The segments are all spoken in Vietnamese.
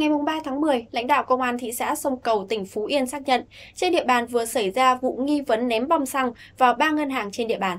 Ngày 3 tháng 10, lãnh đạo Công an thị xã Sông Cầu, tỉnh Phú Yên xác nhận trên địa bàn vừa xảy ra vụ nghi vấn ném bom xăng vào ba ngân hàng trên địa bàn.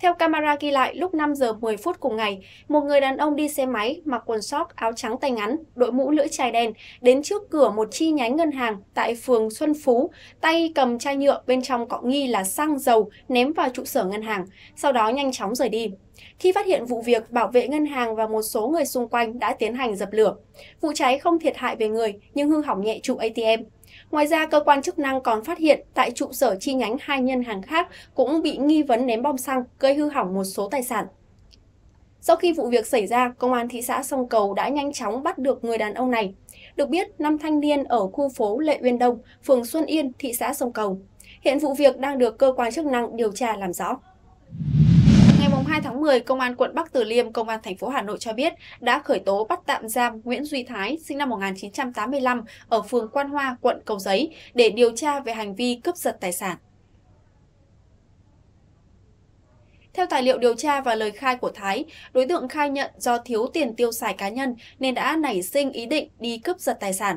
Theo camera ghi lại, lúc 5 giờ 10 phút cùng ngày, một người đàn ông đi xe máy mặc quần sóc, áo trắng tay ngắn, đội mũ lưỡi chai đen đến trước cửa một chi nhánh ngân hàng tại phường Xuân Phú, tay cầm chai nhựa bên trong có nghi là xăng dầu ném vào trụ sở ngân hàng, sau đó nhanh chóng rời đi. Khi phát hiện vụ việc, bảo vệ ngân hàng và một số người xung quanh đã tiến hành dập lửa. Vụ cháy không thiệt hại về người nhưng hư hỏng nhẹ trụ ATM, Ngoài ra, cơ quan chức năng còn phát hiện tại trụ sở chi nhánh hai nhân hàng khác cũng bị nghi vấn ném bom xăng, gây hư hỏng một số tài sản. Sau khi vụ việc xảy ra, công an thị xã Sông Cầu đã nhanh chóng bắt được người đàn ông này. Được biết, năm thanh niên ở khu phố Lệ Uyên Đông, phường Xuân Yên, thị xã Sông Cầu. Hiện vụ việc đang được cơ quan chức năng điều tra làm rõ. 2 tháng 10, Công an quận Bắc Từ Liêm, Công an thành phố Hà Nội cho biết đã khởi tố bắt tạm giam Nguyễn Duy Thái, sinh năm 1985, ở phường Quan Hoa, quận Cầu Giấy, để điều tra về hành vi cướp giật tài sản. Theo tài liệu điều tra và lời khai của Thái, đối tượng khai nhận do thiếu tiền tiêu xài cá nhân nên đã nảy sinh ý định đi cướp giật tài sản.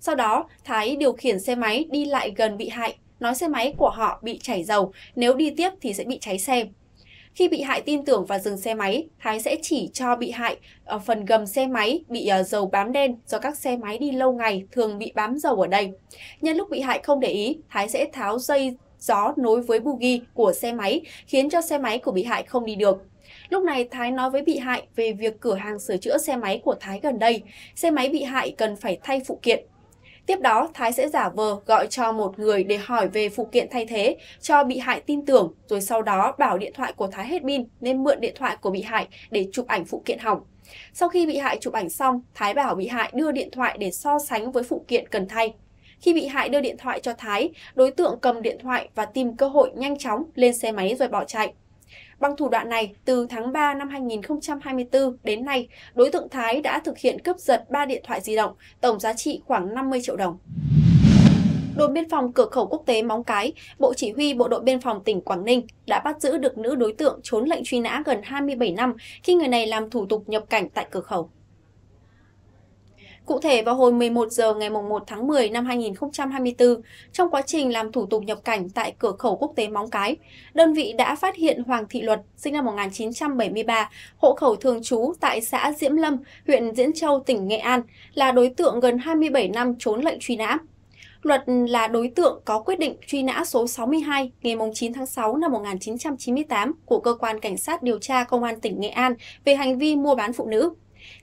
Sau đó, Thái điều khiển xe máy đi lại gần bị hại, nói xe máy của họ bị chảy dầu, nếu đi tiếp thì sẽ bị cháy xe. Khi bị hại tin tưởng và dừng xe máy, Thái sẽ chỉ cho bị hại ở ờ, phần gầm xe máy bị ờ, dầu bám đen do các xe máy đi lâu ngày thường bị bám dầu ở đây. Nhân lúc bị hại không để ý, Thái sẽ tháo dây gió nối với bugi của xe máy khiến cho xe máy của bị hại không đi được. Lúc này Thái nói với bị hại về việc cửa hàng sửa chữa xe máy của Thái gần đây, xe máy bị hại cần phải thay phụ kiện Tiếp đó, Thái sẽ giả vờ gọi cho một người để hỏi về phụ kiện thay thế cho bị hại tin tưởng, rồi sau đó bảo điện thoại của Thái hết pin nên mượn điện thoại của bị hại để chụp ảnh phụ kiện hỏng. Sau khi bị hại chụp ảnh xong, Thái bảo bị hại đưa điện thoại để so sánh với phụ kiện cần thay. Khi bị hại đưa điện thoại cho Thái, đối tượng cầm điện thoại và tìm cơ hội nhanh chóng lên xe máy rồi bỏ chạy. Bằng thủ đoạn này, từ tháng 3 năm 2024 đến nay, đối tượng Thái đã thực hiện cướp giật 3 điện thoại di động, tổng giá trị khoảng 50 triệu đồng. đội biên phòng cửa khẩu quốc tế Móng Cái, Bộ Chỉ huy Bộ đội Biên phòng tỉnh Quảng Ninh đã bắt giữ được nữ đối tượng trốn lệnh truy nã gần 27 năm khi người này làm thủ tục nhập cảnh tại cửa khẩu. Cụ thể, vào hồi 11 giờ ngày 1 tháng 10 năm 2024, trong quá trình làm thủ tục nhập cảnh tại cửa khẩu quốc tế Móng Cái, đơn vị đã phát hiện Hoàng Thị Luật, sinh năm 1973, hộ khẩu thường trú tại xã Diễm Lâm, huyện Diễn Châu, tỉnh Nghệ An, là đối tượng gần 27 năm trốn lệnh truy nã. Luật là đối tượng có quyết định truy nã số 62 ngày 9 tháng 6 năm 1998 của Cơ quan Cảnh sát Điều tra Công an tỉnh Nghệ An về hành vi mua bán phụ nữ.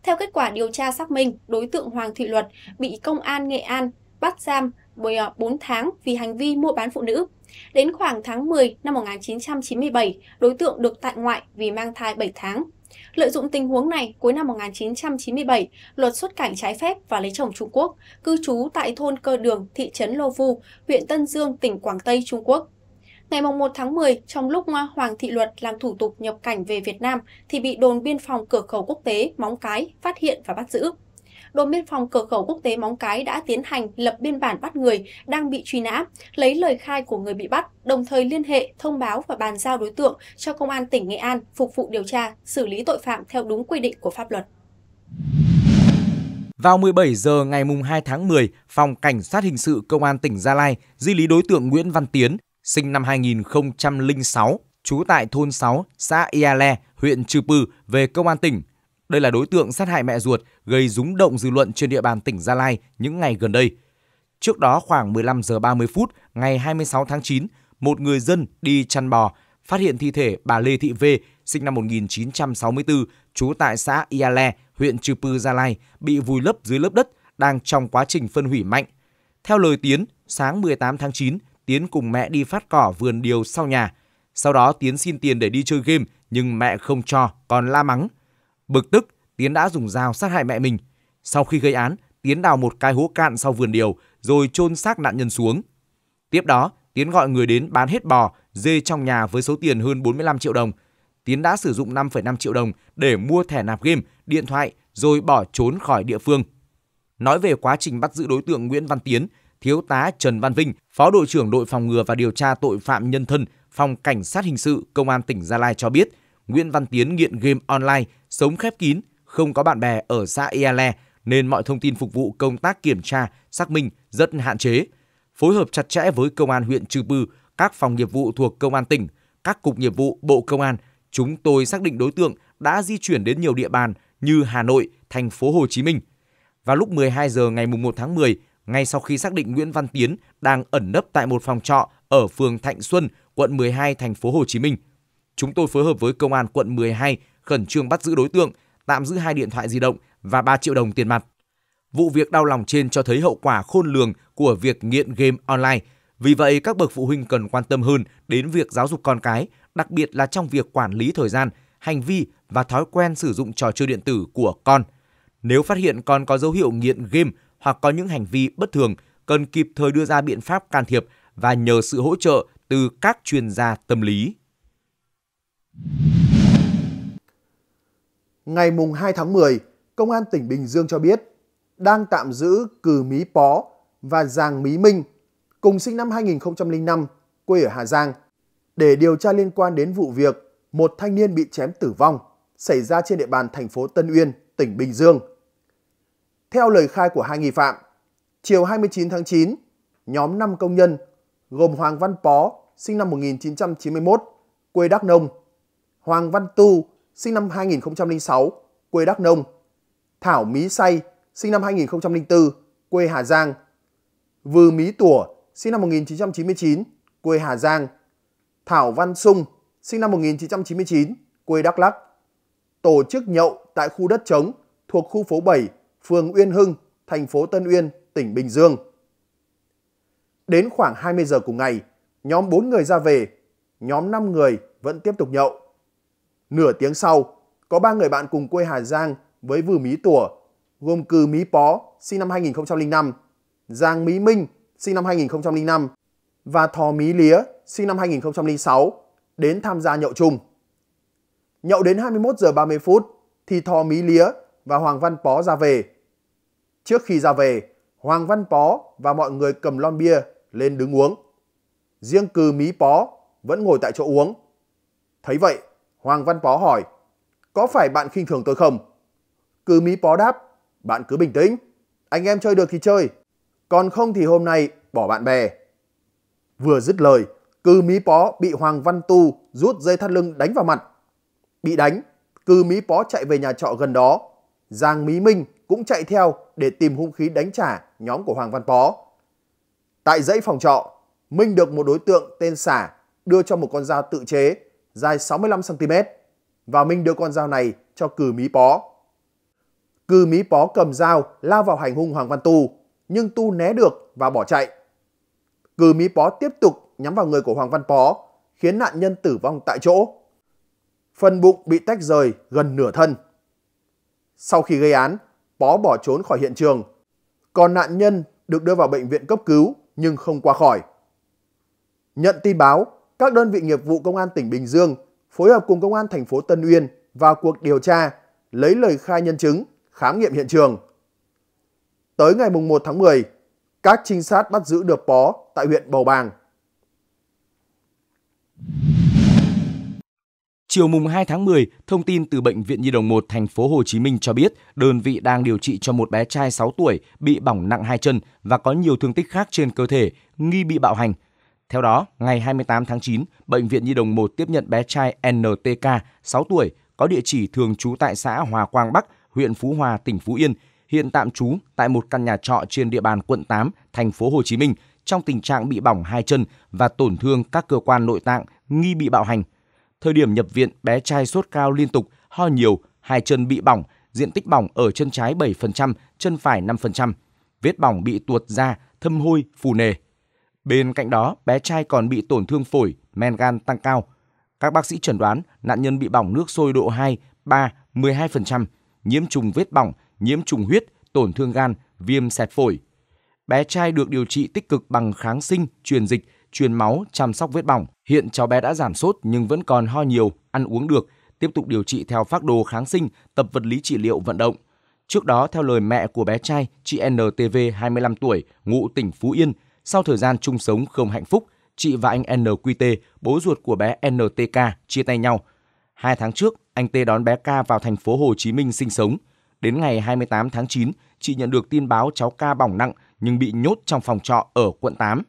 Theo kết quả điều tra xác minh, đối tượng Hoàng Thị Luật bị Công an Nghệ An bắt giam 4 ờ, tháng vì hành vi mua bán phụ nữ. Đến khoảng tháng 10 năm 1997, đối tượng được tại ngoại vì mang thai 7 tháng. Lợi dụng tình huống này, cuối năm 1997, luật xuất cảnh trái phép và lấy chồng Trung Quốc, cư trú tại thôn Cơ Đường, thị trấn Lô Vu, huyện Tân Dương, tỉnh Quảng Tây, Trung Quốc. Ngày 1 tháng 10, trong lúc Hoàng Thị Luật làm thủ tục nhập cảnh về Việt Nam thì bị đồn biên phòng cửa khẩu quốc tế Móng Cái phát hiện và bắt giữ. Đồn biên phòng cửa khẩu quốc tế Móng Cái đã tiến hành lập biên bản bắt người đang bị truy nã, lấy lời khai của người bị bắt, đồng thời liên hệ, thông báo và bàn giao đối tượng cho Công an tỉnh Nghệ An phục vụ điều tra, xử lý tội phạm theo đúng quy định của pháp luật. Vào 17 giờ ngày 2 tháng 10, Phòng Cảnh sát Hình sự Công an tỉnh Gia Lai di lý đối tượng Nguyễn Văn Tiến, sinh năm 2006, trú tại thôn 6, xã Iale, huyện Trư Pư về công an tỉnh. Đây là đối tượng sát hại mẹ ruột gây rúng động dư luận trên địa bàn tỉnh Gia Lai những ngày gần đây. Trước đó khoảng 15 giờ 30 phút ngày 26 tháng 9, một người dân đi chăn bò phát hiện thi thể bà Lê Thị V, sinh năm 1964, trú tại xã Iale, huyện Trư Pư, Gia Lai, bị vùi lấp dưới lớp đất đang trong quá trình phân hủy mạnh. Theo lời Tiến, sáng 18 tháng 9, Tiến cùng mẹ đi phát cỏ vườn điều sau nhà. Sau đó Tiến xin tiền để đi chơi game nhưng mẹ không cho, còn la mắng. Bực tức, Tiến đã dùng dao sát hại mẹ mình. Sau khi gây án, Tiến đào một cái hố cạn sau vườn điều rồi chôn xác nạn nhân xuống. Tiếp đó, Tiến gọi người đến bán hết bò, dê trong nhà với số tiền hơn 45 triệu đồng. Tiến đã sử dụng 5,5 triệu đồng để mua thẻ nạp game, điện thoại rồi bỏ trốn khỏi địa phương. Nói về quá trình bắt giữ đối tượng Nguyễn Văn Tiến, Thiếu tá Trần Văn Vinh, Phó đội trưởng đội phòng ngừa và điều tra tội phạm nhân thân, phòng cảnh sát hình sự công an tỉnh Gia Lai cho biết, Nguyễn Văn Tiến nghiện game online, sống khép kín, không có bạn bè ở xã Eale nên mọi thông tin phục vụ công tác kiểm tra, xác minh rất hạn chế. Phối hợp chặt chẽ với công an huyện Trư Pư, các phòng nghiệp vụ thuộc công an tỉnh, các cục nghiệp vụ Bộ Công an, chúng tôi xác định đối tượng đã di chuyển đến nhiều địa bàn như Hà Nội, thành phố Hồ Chí Minh. Vào lúc 12 giờ ngày 1 tháng 10, ngay sau khi xác định Nguyễn Văn Tiến đang ẩn nấp tại một phòng trọ ở phường Thạnh Xuân, quận 12, thành phố Hồ Chí Minh. Chúng tôi phối hợp với công an quận 12 khẩn trương bắt giữ đối tượng, tạm giữ hai điện thoại di động và 3 triệu đồng tiền mặt. Vụ việc đau lòng trên cho thấy hậu quả khôn lường của việc nghiện game online. Vì vậy, các bậc phụ huynh cần quan tâm hơn đến việc giáo dục con cái, đặc biệt là trong việc quản lý thời gian, hành vi và thói quen sử dụng trò chơi điện tử của con. Nếu phát hiện con có dấu hiệu nghiện game hoặc có những hành vi bất thường cần kịp thời đưa ra biện pháp can thiệp và nhờ sự hỗ trợ từ các chuyên gia tâm lý. Ngày mùng 2 tháng 10, Công an tỉnh Bình Dương cho biết đang tạm giữ Cừ Mí Pó và Giàng Mí Minh, cùng sinh năm 2005, quê ở Hà Giang, để điều tra liên quan đến vụ việc một thanh niên bị chém tử vong xảy ra trên địa bàn thành phố Tân Uyên, tỉnh Bình Dương. Theo lời khai của hai nghi phạm, chiều 29 tháng 9, nhóm 5 công nhân gồm Hoàng Văn Pó, sinh năm 1991, quê Đắk Nông, Hoàng Văn Tu, sinh năm 2006, quê Đắk Nông, Thảo Mí Say, sinh năm 2004, quê Hà Giang, Vư Mí Tủa, sinh năm 1999, quê Hà Giang, Thảo Văn Sung, sinh năm 1999, quê Đắk Lắk, tổ chức nhậu tại khu đất trống thuộc khu phố 7, phường Uyên Hưng, thành phố Tân Uyên, tỉnh Bình Dương. Đến khoảng 20 giờ cùng ngày, nhóm 4 người ra về, nhóm 5 người vẫn tiếp tục nhậu. Nửa tiếng sau, có 3 người bạn cùng quê Hà Giang với Vư Mí Tùa, gồm Cừ Mí Pó, sinh năm 2005, Giang Mí Minh, sinh năm 2005 và Thò Mí Lía, sinh năm 2006, đến tham gia nhậu chung. Nhậu đến 21 giờ 30 phút thì Thò Mí Lía và Hoàng Văn Pó ra về. Trước khi ra về, Hoàng Văn Pó và mọi người cầm lon bia lên đứng uống. Riêng Cư mí Pó vẫn ngồi tại chỗ uống. Thấy vậy, Hoàng Văn Pó hỏi, có phải bạn khinh thường tôi không? Cư mí Pó đáp, bạn cứ bình tĩnh, anh em chơi được thì chơi, còn không thì hôm nay bỏ bạn bè. Vừa dứt lời, Cư mí Pó bị Hoàng Văn Tu rút dây thắt lưng đánh vào mặt. Bị đánh, Cư mí Pó chạy về nhà trọ gần đó. Giang Mí Minh cũng chạy theo để tìm hung khí đánh trả nhóm của Hoàng Văn Pó. Tại dãy phòng trọ, Minh được một đối tượng tên Xả đưa cho một con dao tự chế dài 65cm và Minh đưa con dao này cho cừ mí pó. Cừ mí pó cầm dao lao vào hành hung Hoàng Văn Tu nhưng Tu né được và bỏ chạy. Cừ mí pó tiếp tục nhắm vào người của Hoàng Văn Pó khiến nạn nhân tử vong tại chỗ. Phần bụng bị tách rời gần nửa thân. Sau khi gây án, Pó bỏ trốn khỏi hiện trường. Còn nạn nhân được đưa vào bệnh viện cấp cứu nhưng không qua khỏi. Nhận tin báo, các đơn vị nghiệp vụ công an tỉnh Bình Dương phối hợp cùng công an thành phố Tân Uyên vào cuộc điều tra, lấy lời khai nhân chứng, khám nghiệm hiện trường. Tới ngày 1 tháng 10, các trinh sát bắt giữ được Pó tại huyện Bầu Bàng. Chiều mùng 2 tháng 10, thông tin từ bệnh viện Nhi đồng 1 thành phố Hồ Chí Minh cho biết, đơn vị đang điều trị cho một bé trai 6 tuổi bị bỏng nặng hai chân và có nhiều thương tích khác trên cơ thể, nghi bị bạo hành. Theo đó, ngày 28 tháng 9, bệnh viện Nhi đồng 1 tiếp nhận bé trai NTK 6 tuổi có địa chỉ thường trú tại xã Hòa Quang Bắc, huyện Phú Hòa, tỉnh Phú Yên, hiện tạm trú tại một căn nhà trọ trên địa bàn quận 8, thành phố Hồ Chí Minh trong tình trạng bị bỏng hai chân và tổn thương các cơ quan nội tạng nghi bị bạo hành. Thời điểm nhập viện, bé trai sốt cao liên tục, ho nhiều, hai chân bị bỏng, diện tích bỏng ở chân trái 7%, chân phải 5%. Vết bỏng bị tuột ra, thâm hôi, phù nề. Bên cạnh đó, bé trai còn bị tổn thương phổi, men gan tăng cao. Các bác sĩ chẩn đoán nạn nhân bị bỏng nước sôi độ 2, 3, 12%, nhiễm trùng vết bỏng, nhiễm trùng huyết, tổn thương gan, viêm xẹt phổi. Bé trai được điều trị tích cực bằng kháng sinh, truyền dịch, truyền máu, chăm sóc vết bỏng. Hiện cháu bé đã giảm sốt nhưng vẫn còn ho nhiều, ăn uống được, tiếp tục điều trị theo phác đồ kháng sinh, tập vật lý trị liệu vận động. Trước đó, theo lời mẹ của bé trai, chị NTV 25 tuổi, ngụ tỉnh Phú Yên, sau thời gian chung sống không hạnh phúc, chị và anh NQT, bố ruột của bé NTK, chia tay nhau. Hai tháng trước, anh T đón bé K vào thành phố Hồ Chí Minh sinh sống. Đến ngày 28 tháng 9, chị nhận được tin báo cháu K bỏng nặng nhưng bị nhốt trong phòng trọ ở quận 8.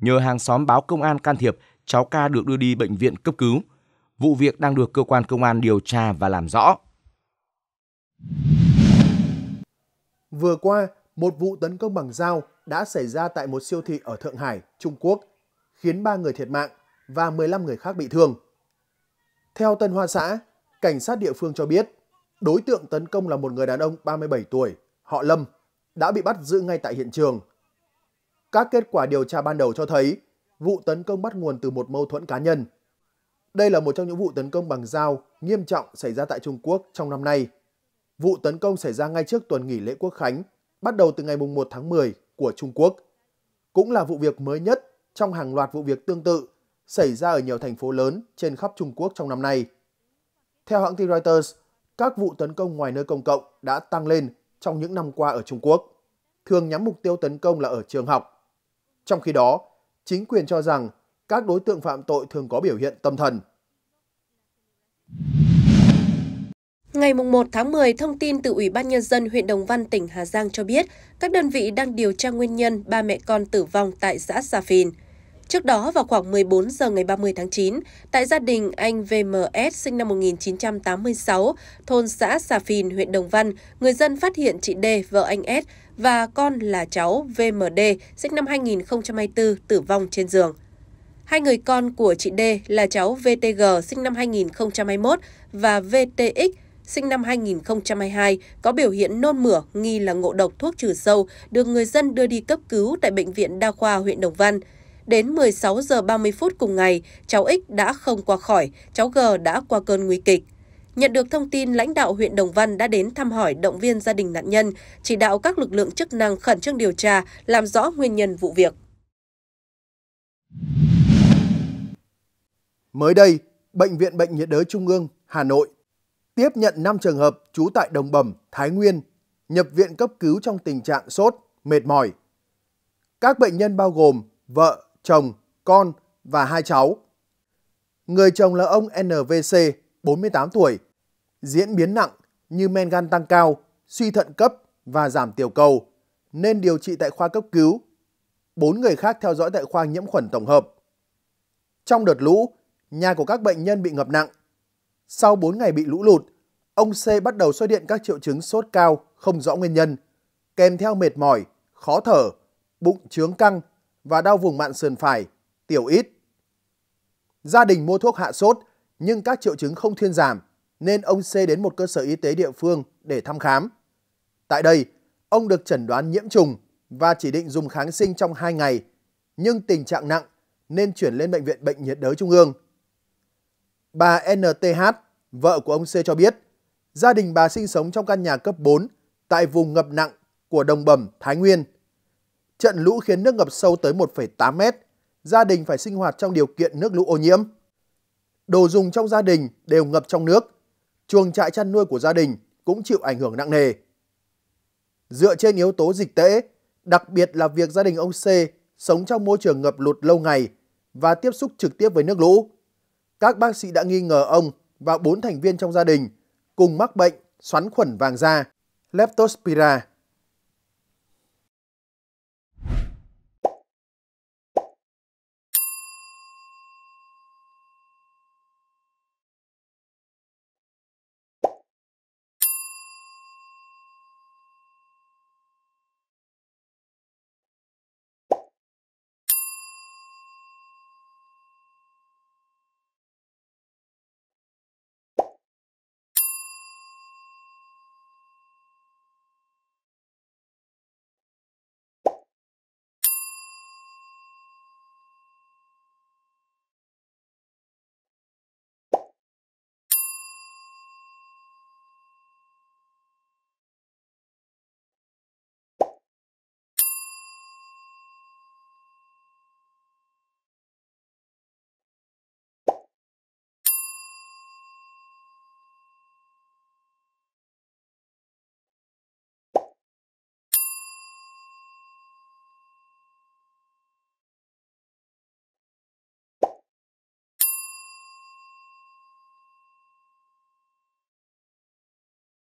Nhờ hàng xóm báo công an can thiệp, cháu ca được đưa đi bệnh viện cấp cứu. Vụ việc đang được cơ quan công an điều tra và làm rõ. Vừa qua, một vụ tấn công bằng dao đã xảy ra tại một siêu thị ở Thượng Hải, Trung Quốc, khiến 3 người thiệt mạng và 15 người khác bị thương. Theo Tân Hoa xã, cảnh sát địa phương cho biết, đối tượng tấn công là một người đàn ông 37 tuổi, họ Lâm, đã bị bắt giữ ngay tại hiện trường các kết quả điều tra ban đầu cho thấy vụ tấn công bắt nguồn từ một mâu thuẫn cá nhân. Đây là một trong những vụ tấn công bằng dao nghiêm trọng xảy ra tại Trung Quốc trong năm nay. Vụ tấn công xảy ra ngay trước tuần nghỉ lễ Quốc Khánh, bắt đầu từ ngày 1 tháng 10 của Trung Quốc. Cũng là vụ việc mới nhất trong hàng loạt vụ việc tương tự xảy ra ở nhiều thành phố lớn trên khắp Trung Quốc trong năm nay. Theo hãng tin Reuters, các vụ tấn công ngoài nơi công cộng đã tăng lên trong những năm qua ở Trung Quốc, thường nhắm mục tiêu tấn công là ở trường học, trong khi đó, chính quyền cho rằng các đối tượng phạm tội thường có biểu hiện tâm thần. Ngày 1 tháng 10, thông tin từ Ủy ban Nhân dân huyện Đồng Văn, tỉnh Hà Giang cho biết, các đơn vị đang điều tra nguyên nhân ba mẹ con tử vong tại xã Sa Phìn. Trước đó vào khoảng 14 giờ ngày 30 tháng 9, tại gia đình anh VMS sinh năm 1986, thôn xã Xà Phìn, huyện Đồng Văn, người dân phát hiện chị D, vợ anh S và con là cháu VMD sinh năm 2024 tử vong trên giường. Hai người con của chị D là cháu VTG sinh năm 2021 và VTX sinh năm 2022 có biểu hiện nôn mửa nghi là ngộ độc thuốc trừ sâu được người dân đưa đi cấp cứu tại Bệnh viện Đa khoa huyện Đồng Văn. Đến 16 giờ 30 phút cùng ngày, cháu X đã không qua khỏi, cháu G đã qua cơn nguy kịch. Nhận được thông tin, lãnh đạo huyện Đồng Văn đã đến thăm hỏi động viên gia đình nạn nhân, chỉ đạo các lực lượng chức năng khẩn trương điều tra, làm rõ nguyên nhân vụ việc. Mới đây, Bệnh viện Bệnh nhiệt đới Trung ương, Hà Nội tiếp nhận 5 trường hợp trú tại Đồng Bẩm, Thái Nguyên, nhập viện cấp cứu trong tình trạng sốt, mệt mỏi. Các bệnh nhân bao gồm vợ, chồng, con và hai cháu. Người chồng là ông NVC, 48 tuổi, diễn biến nặng như men gan tăng cao, suy thận cấp và giảm tiểu cầu, nên điều trị tại khoa cấp cứu. Bốn người khác theo dõi tại khoa nhiễm khuẩn tổng hợp. Trong đợt lũ, nhà của các bệnh nhân bị ngập nặng. Sau 4 ngày bị lũ lụt, ông C bắt đầu xuất hiện các triệu chứng sốt cao không rõ nguyên nhân, kèm theo mệt mỏi, khó thở, bụng trướng căng và đau vùng mạn sườn phải, tiểu ít. Gia đình mua thuốc hạ sốt nhưng các triệu chứng không thuyên giảm nên ông C đến một cơ sở y tế địa phương để thăm khám. Tại đây, ông được chẩn đoán nhiễm trùng và chỉ định dùng kháng sinh trong 2 ngày, nhưng tình trạng nặng nên chuyển lên Bệnh viện Bệnh nhiệt đới Trung ương. Bà NTH, vợ của ông C cho biết, gia đình bà sinh sống trong căn nhà cấp 4 tại vùng ngập nặng của đồng bẩm Thái Nguyên – Trận lũ khiến nước ngập sâu tới 1,8 mét, gia đình phải sinh hoạt trong điều kiện nước lũ ô nhiễm. Đồ dùng trong gia đình đều ngập trong nước, chuồng trại chăn nuôi của gia đình cũng chịu ảnh hưởng nặng nề. Dựa trên yếu tố dịch tễ, đặc biệt là việc gia đình ông C sống trong môi trường ngập lụt lâu ngày và tiếp xúc trực tiếp với nước lũ, các bác sĩ đã nghi ngờ ông và bốn thành viên trong gia đình cùng mắc bệnh xoắn khuẩn vàng da, Leptospira.